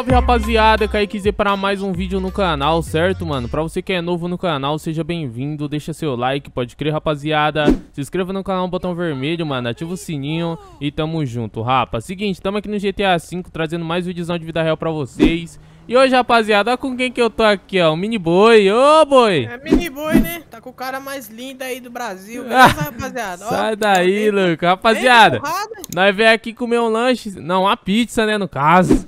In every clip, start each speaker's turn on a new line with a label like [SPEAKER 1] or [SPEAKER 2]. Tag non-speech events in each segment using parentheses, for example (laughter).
[SPEAKER 1] Salve rapaziada, Kaique Z para mais um vídeo no canal, certo mano? Pra você que é novo no canal, seja bem-vindo, deixa seu like, pode crer rapaziada Se inscreva no canal, botão vermelho mano, ativa o sininho e tamo junto Rapa, seguinte, tamo aqui no GTA V trazendo mais vídeozão de vida real pra vocês E hoje rapaziada, olha com quem que eu tô aqui ó, o Mini boy, ô Boi É
[SPEAKER 2] Mini boy, né, tá com o cara mais lindo aí do Brasil,
[SPEAKER 1] beleza (laughs) rapaziada? Sai ó, daí tá louco, rapaziada Nós veio aqui comer um lanche, não, uma pizza né no caso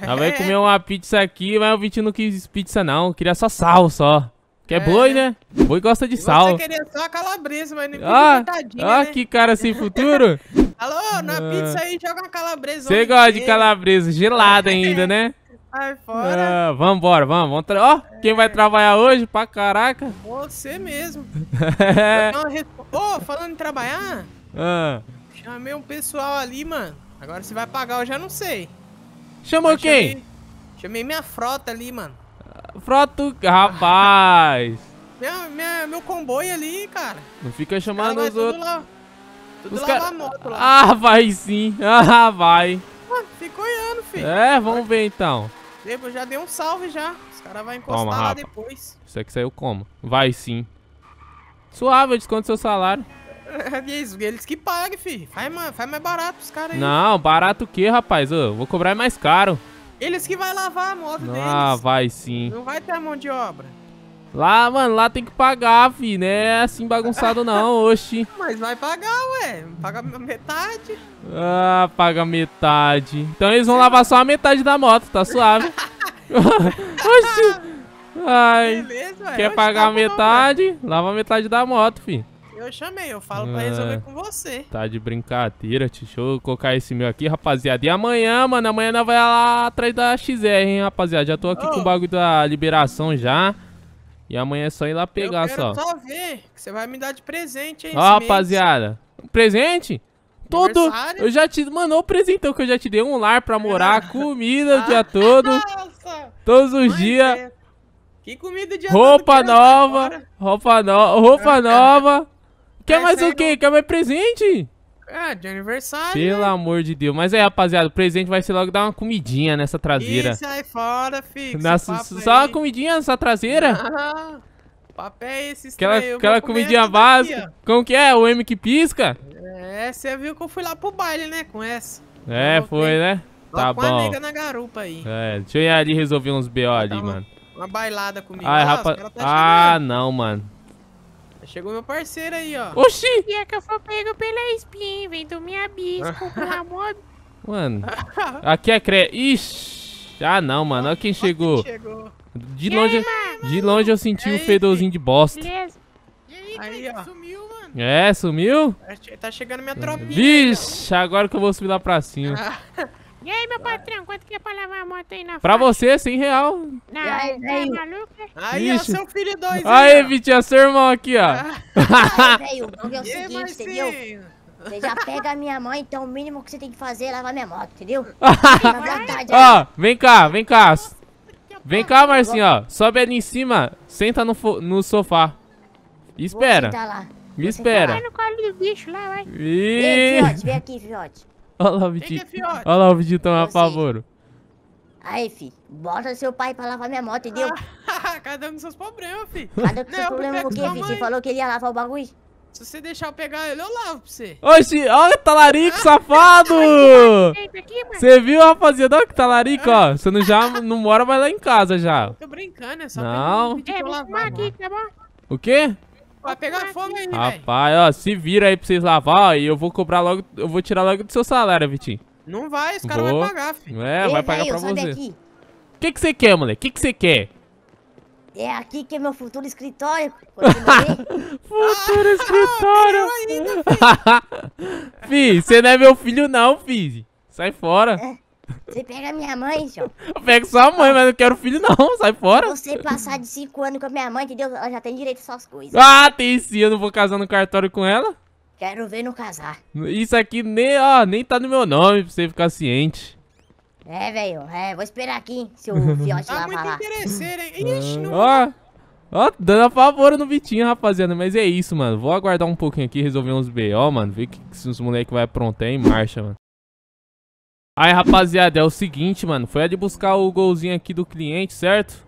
[SPEAKER 1] ela vai comer uma pizza aqui, mas o Vitinho não quis pizza não, queria só sal só. Que é, é boi, né? Boi gosta de sal. Você
[SPEAKER 2] queria só a calabresa, mas não ah, tadinha, ah, né? que
[SPEAKER 1] cara sem futuro. (laughs) Alô, na ah. pizza
[SPEAKER 2] aí, joga uma calabresa. Você gosta de calabresa,
[SPEAKER 1] gelada ainda, né? Sai (laughs) fora. Ah, vambora, vamos. Ó, oh, quem vai é. trabalhar hoje pra caraca? Você mesmo. (laughs)
[SPEAKER 2] Ô, oh, falando em trabalhar, ah. chamei um pessoal ali, mano. Agora se vai pagar, eu já não sei.
[SPEAKER 1] Chamou quem? Chamei,
[SPEAKER 2] chamei, minha frota ali, mano.
[SPEAKER 1] Frota, rapaz.
[SPEAKER 2] (laughs) minha, minha, meu comboio ali, cara.
[SPEAKER 1] Não fica chamando os, outros. Lá,
[SPEAKER 2] tudo lá, cara... moto lá. Ah, vai
[SPEAKER 1] sim. (laughs) Ah, vai. Ah, fica olhando, filho. É, vamos ver então. Eu
[SPEAKER 2] já dei um salve já. Os caras vão encostar Toma, lá rapa. depois.
[SPEAKER 1] Isso é que saiu como? Vai sim. Suave, eu desconto seu salário.
[SPEAKER 2] É, é isso, eles que pagam, fi. Faz, mais, faz mais barato os caras aí. Não,
[SPEAKER 1] barato o que, rapaz? Eu vou cobrar mais caro.
[SPEAKER 2] Eles que vai lavar a moto ah, deles. Ah, vai sim. Não vai ter mão de obra.
[SPEAKER 1] Lá, mano, lá tem que pagar, fi. Não é assim bagunçado não, (laughs) oxi.
[SPEAKER 2] Mas vai pagar, ué. Paga metade.
[SPEAKER 1] Ah, paga metade. Então eles vão lavar só a metade da moto, tá suave. (laughs) oxi. Ai, Beleza, quer pagar tá bom, metade? Véio. lava metade da moto, fi.
[SPEAKER 2] Eu chamei, eu falo ah, pra resolver com você.
[SPEAKER 1] Tá de brincadeira, tio. Deixa eu colocar esse meu aqui, rapaziada. E amanhã, mano, amanhã nós vai lá atrás da XR, hein, rapaziada. Já tô aqui oh. com o bagulho da liberação já. E amanhã é só ir lá pegar, eu quero só. só ver,
[SPEAKER 2] que você vai me dar de presente, hein, Ó, rapaziada.
[SPEAKER 1] Um presente? Todo. Eu já te. Mano, o presentão que eu já te dei um lar pra morar, (laughs) ah, comida o dia todo. Nossa. Todos os dias.
[SPEAKER 2] Que comida de roupa
[SPEAKER 1] nova, roupa, no... roupa (laughs) nova, roupa nova, Quer mais o é quê? Quer mais presente?
[SPEAKER 2] É, de aniversário. Pelo né?
[SPEAKER 1] amor de Deus. Mas é, rapaziada, o presente vai ser logo dar uma comidinha nessa traseira. Isso aí fora, fixa. Nossa, só aí. uma comidinha nessa traseira?
[SPEAKER 2] Ah, papel é esse Aquela, aquela comidinha básica. Daqui,
[SPEAKER 1] Como que é? O M que pisca?
[SPEAKER 2] É, você viu que eu fui lá pro baile, né, com essa.
[SPEAKER 1] É, eu foi, né? né? bom. tá com bom. a nega na garupa aí. É, deixa eu ir ali resolver uns BO ali, uma, mano.
[SPEAKER 2] Uma bailada comigo. Ah, Nossa, rapaz... tá
[SPEAKER 1] ah não, mano.
[SPEAKER 2] Chegou meu parceiro aí, ó. Oxi! E é que eu fui pego pela espinha, do minha bisco, pelo (laughs) amor...
[SPEAKER 1] Mano, (laughs) aqui é cre... Ixi! Ah, não, mano. Olha quem chegou. De, longe, aí, de longe eu senti um fedorzinho de bosta.
[SPEAKER 2] Beleza. E aí, sumiu,
[SPEAKER 1] mano. É, sumiu?
[SPEAKER 2] Tá, tá chegando minha tropinha.
[SPEAKER 1] Vixe, agora que eu vou subir lá pra cima.
[SPEAKER 2] (laughs) E aí, meu patrão, quanto que é pra lavar a moto aí na frente? Pra faixa?
[SPEAKER 1] você, 100 real. Não,
[SPEAKER 2] tá é, é, é maluco? Aí, Ixi. ó, seu filho dois aí. Aí,
[SPEAKER 1] Vitinho, é seu irmão aqui, ó. Ah, aí, o bagulho
[SPEAKER 3] é o seguinte, aí, entendeu? Você já pega a minha mãe, então o mínimo que você tem que fazer é lavar minha moto, entendeu? (laughs) verdade, ó,
[SPEAKER 1] vem cá, vem cá. Vem cá, Marcinho, ó. Sobe ali em cima, senta no, no sofá. E espera. Me espera. Vai no
[SPEAKER 3] colo do bicho lá, vai. E... Ei, fiote, vem aqui, fiote.
[SPEAKER 1] Olha lá o Vitinho. Que que é Olha lá o Vitinho tomar tá assim. Você... favor.
[SPEAKER 3] Aí, fi, bota seu pai pra lavar minha moto, entendeu? Ah, (laughs) cada um com seus problemas, fi. Cada um com seus problemas o quê, fi? Você falou que ele ia
[SPEAKER 2] lavar o bagulho? Se você deixar eu pegar ele, eu lavo pra você.
[SPEAKER 1] Oxi, olha o talarico, ah, safado! (laughs) Você viu, rapaziada? Olha que talarico, ó. Você não, já, (laughs) não mora mais lá em casa já. Tô brincando, é só não.
[SPEAKER 2] pegar um é, aqui, tá bom? O quê? Vai
[SPEAKER 1] pegar fome aí, Rapaz, ó, se vira aí pra vocês lavar, ó, e eu vou cobrar logo, eu vou tirar logo do seu salário, Vitinho. Não vai, esse cara vou. vai pagar, filho. É, Ei, vai pagar véio, pra você. O que que você quer, moleque? O que que você quer?
[SPEAKER 3] É aqui que é meu futuro escritório. (laughs) futuro escritório.
[SPEAKER 1] Ah, (laughs) você não é meu filho não, fiz? Sai fora. É.
[SPEAKER 3] Você pega minha mãe, João.
[SPEAKER 1] Eu pego sua mãe, mas não quero filho não, sai fora.
[SPEAKER 3] Se você passar de cinco anos com a minha mãe, entendeu? Ela já tem direito a suas coisas. Ah,
[SPEAKER 1] tem sim, eu não vou casar no cartório com ela.
[SPEAKER 3] Quero ver no casar.
[SPEAKER 1] Isso aqui nem, ó, nem tá no meu nome, pra você ficar ciente.
[SPEAKER 3] É, velho, é, vou esperar aqui, seu fiote (laughs) lá falar.
[SPEAKER 2] Tá lá. interesseiro,
[SPEAKER 1] hein? Ixi, não... Ó, dando a favor no Vitinho, rapaziada, mas é isso, mano. Vou aguardar um pouquinho aqui, resolver uns BO, mano, ver que, os moleques vai aprontar em marcha, mano. Aí, rapaziada, é o seguinte, mano. Foi a de buscar o golzinho aqui do cliente, certo?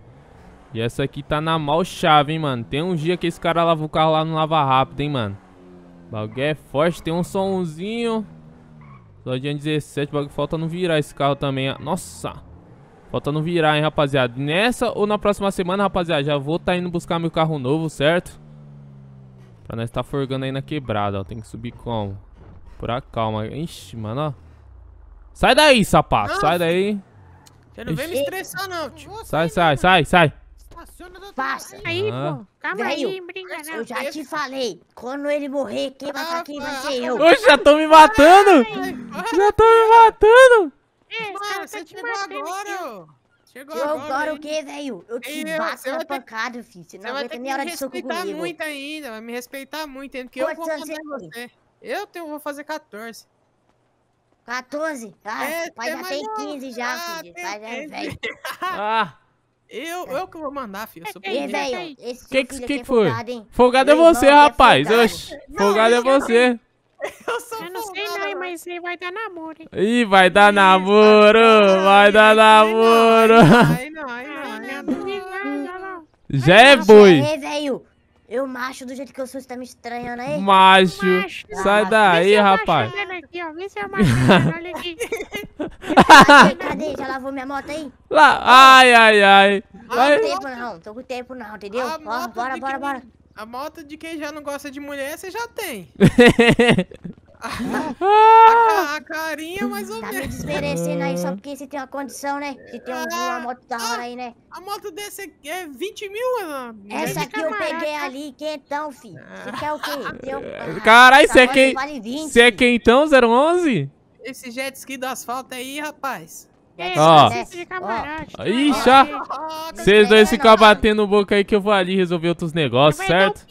[SPEAKER 1] E essa aqui tá na mal chave, hein, mano. Tem um dia que esse cara lava o carro lá no Lava Rápido, hein, mano. O bagulho é forte, tem um somzinho. Só dia 17, bagulho falta não virar esse carro também. Nossa! Falta não virar, hein, rapaziada. Nessa ou na próxima semana, rapaziada, já vou tá indo buscar meu carro novo, certo? Pra nós tá forgando aí na quebrada, ó. Tem que subir como? Por a calma. Ixi, mano, ó. Sai daí, sapato. Não. Sai daí. Você não vem
[SPEAKER 2] me estressar, não, tio.
[SPEAKER 1] Sai, sai, sai, sai.
[SPEAKER 2] Passa. Aí, pô. Calma aí, brinca não. Eu já te
[SPEAKER 3] falei. Quando ele morrer, quem vai matar quem vai ser eu. Oxe, já
[SPEAKER 1] tô me matando.
[SPEAKER 2] Já tô me matando. É, Mano, você tá te matando agora, Chegou eu agora, agora o quê, velho? Eu te Ei, bato na pancada, filho. Você não vai ter nem hora de soco comigo. Vai me respeitar muito ainda, vai me respeitar muito ainda, porque Quantos eu vou fazer você. Eu tenho, vou fazer 14. 14? Ah, é, pai é já tem 15 já, ah, filho. Pai já é velho. (laughs) Ah. Eu, eu que vou mandar, filho. Eu sou é, é, é, Ei, velho, esse que, que, que, que foi? Folgado, hein? folgado é você, irmão,
[SPEAKER 1] rapaz. É Oxi, folgado é você.
[SPEAKER 2] Eu sou Eu não sei não, mas ele vai dar namoro,
[SPEAKER 1] hein? Ih, vai dar namoro! Vai dar namoro! Ai, não, Aí
[SPEAKER 3] não, ai, não.
[SPEAKER 1] Já é boi! Ei,
[SPEAKER 3] velho, eu, macho, do jeito que eu sou, você tá me
[SPEAKER 1] estranhando aí? Macho, macho. sai daí, rapaz. Aqui, ó. Vê se macho, (laughs) olha aqui. (laughs) cadê, Já
[SPEAKER 3] lavou minha moto aí?
[SPEAKER 1] Lá, ai, ai, ai.
[SPEAKER 2] Tô com tempo não, tô com tempo não, entendeu? Ó, bora, bora, bora, bora. A moto de quem já não gosta de mulher, você já tem. (laughs) Ah, a, carinha,
[SPEAKER 3] mais ou tá menos. Tá me desmerecendo aí só hum. porque você tem uma condição, né? Você tem é, uma moto da ah, hora aí, né?
[SPEAKER 2] A moto dessa é 20 mil, mano. Essa aqui eu peguei né? ali, quentão, filho. Você quer o quê? Ah, é. Caralho, você é quem... Vale
[SPEAKER 1] você é quentão, 011?
[SPEAKER 2] Esse jet ski do asfalto aí, rapaz. É, ó. ó. Né? Ixi, ó. Vocês dois ficam batendo
[SPEAKER 1] boca aí que eu vou ali resolver outros negócios, certo?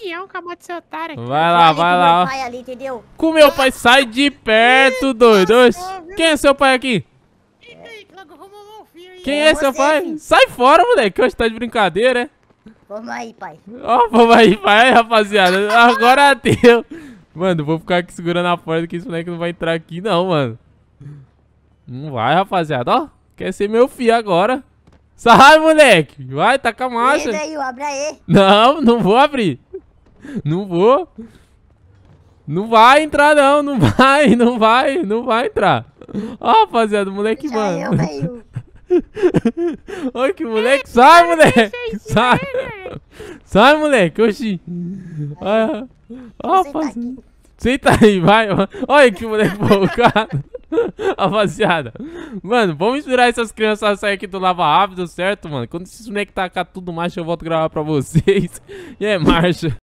[SPEAKER 1] vai lá, vai lá, ó. com meu pai, sai de perto, doido. Quem é seu pai aqui? Quem é, é seu pai? Sai fora, moleque. Hoje tá de brincadeira, é?
[SPEAKER 3] Vamos aí, pai.
[SPEAKER 1] Ó, oh, vamos aí, pai, rapaziada. Agora deu. Mano, vou ficar aqui segurando a porta que esse moleque não vai entrar aqui, não, mano. Não vai, rapaziada. Ó, quer ser meu filho agora. Sai, moleque. Vai, taca a marcha. Aí,
[SPEAKER 3] abre aí.
[SPEAKER 1] Não, não vou abrir. Não vou. Não vai entrar, não. Não vai, não vai, não vai entrar. Ó, rapaziada, moleque, Já mano. Eu, (laughs) Olha que moleque. Sai, moleque. Sai. Né, Sai, moleque. Oxi. Ah, ó, ah, rapaziada. Senta aí, vai. Olha que moleque (laughs) focado. (laughs) Rapaziada, mano, vamos esperar essas crianças a sair aqui do Lava Rápido, certo, mano? Quando esses moleques tacar tudo macho, eu volto gravar pra vocês. (laughs) E é marcha.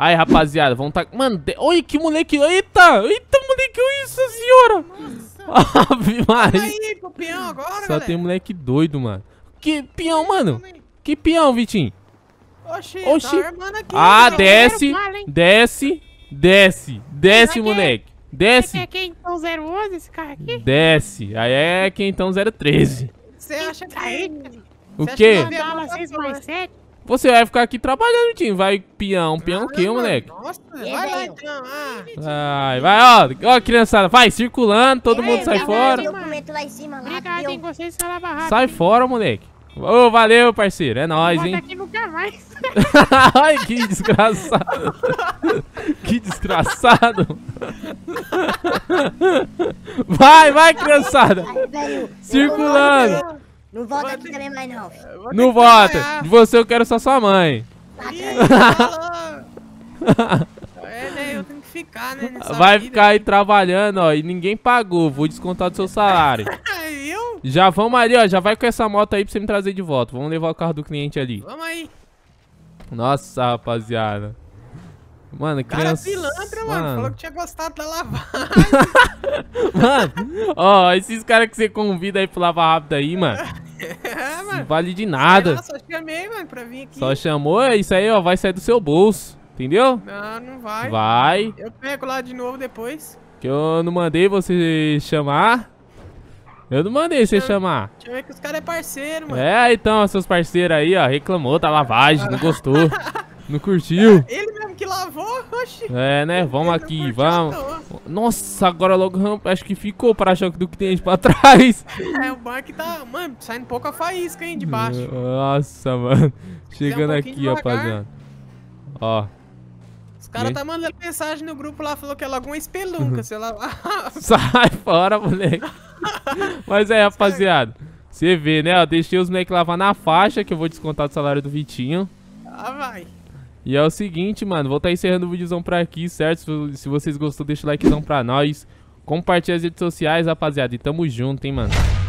[SPEAKER 1] Aí, rapaziada, vamos tacar... Tá-, mano, de... que moleque... Eita, eita, moleque, olha isso, senhora. Nossa. (laughs) Ave Maria. Aí, agora, Só galera. tem moleque doido, mano. Que peão, mano? Que peão, Vitinho?
[SPEAKER 2] Oxi, Oxi. Tá aqui, ah, desce,
[SPEAKER 1] desce, desce, desce, é? moleque. Desce. É
[SPEAKER 2] quem então 011 esse cara aqui?
[SPEAKER 1] Desce. Aí é quem então 013.
[SPEAKER 2] Você acha que... Aí, o quê? Que
[SPEAKER 1] Você vai ficar aqui trabalhando, Tim. Vai peão. Peão o quê, moleque?
[SPEAKER 2] Nossa, vai lá então.
[SPEAKER 1] Ah. Ai, vai, ó. Ó, criançada, vai circulando. Todo mundo sai fora.
[SPEAKER 3] Obrigado, hein, vocês,
[SPEAKER 1] Sai fora, moleque. Ô, oh, valeu, parceiro. É nóis, hein? aqui
[SPEAKER 2] nunca mais. (laughs) Ai, que desgraçado.
[SPEAKER 1] que desgraçado. Vai, vai, criançada. Circulando.
[SPEAKER 3] Não volta aqui também mais,
[SPEAKER 2] não.
[SPEAKER 1] Não volta. De você eu quero só sua mãe. É, né, ficar, né? Vai vida. ficar aí trabalhando, ó. E ninguém pagou. Vou descontar do seu salário. (laughs) Já vamos ali, ó. Já vai com essa moto aí pra você me trazer de volta. Vamos levar o carro do cliente ali. Vamos aí. Nossa, rapaziada. Mano, criança... Cara pilantra, mano. mano. Falou que tinha gostado da (laughs) lavagem. mano, ó, esses caras que você convida aí pro Lava Rápido aí, mano. (laughs) É, mano. Não vale de nada. Lá, só
[SPEAKER 2] chamei, mano, pra
[SPEAKER 1] vir aqui. Só chamou, é isso aí, ó. Vai sair do seu bolso, entendeu? Não, não vai. Vai.
[SPEAKER 2] Eu pego lá de novo depois.
[SPEAKER 1] Que eu não mandei você chamar. Eu não mandei você chamar.
[SPEAKER 2] Deixa eu ver que os caras é parceiro, mano. É, então, seus parceiros aí, ó, reclamou da tá lavagem, não gostou. (laughs) não curtiu. ele mesmo que lavou, oxi.
[SPEAKER 1] É, né? Vamos aqui, vamos. Nossa, agora logo acho que ficou para choque do que tem pra (laughs) trás.
[SPEAKER 2] É, o barco tá, mano, saindo pouca faísca, hein, de
[SPEAKER 1] baixo. Nossa, mano. Chegando um aqui, rapaziada. Ó. Os caras tá
[SPEAKER 2] mandando mensagem no grupo lá, falou que é logo uma espelunca, (laughs) sei lá. Sai fora, moleque.
[SPEAKER 1] Mas é, rapaziada. Você vê, né? Eu deixei os moleques lavar na faixa, que eu vou descontar do salário do Vitinho. Ah, vai. E é o seguinte, mano. Vou estar tá encerrando o videozão por aqui, certo? Se, vocês gostou, deixa o likezão pra nós. Compartilha as redes sociais, rapaziada. E tamo junto, hein, mano.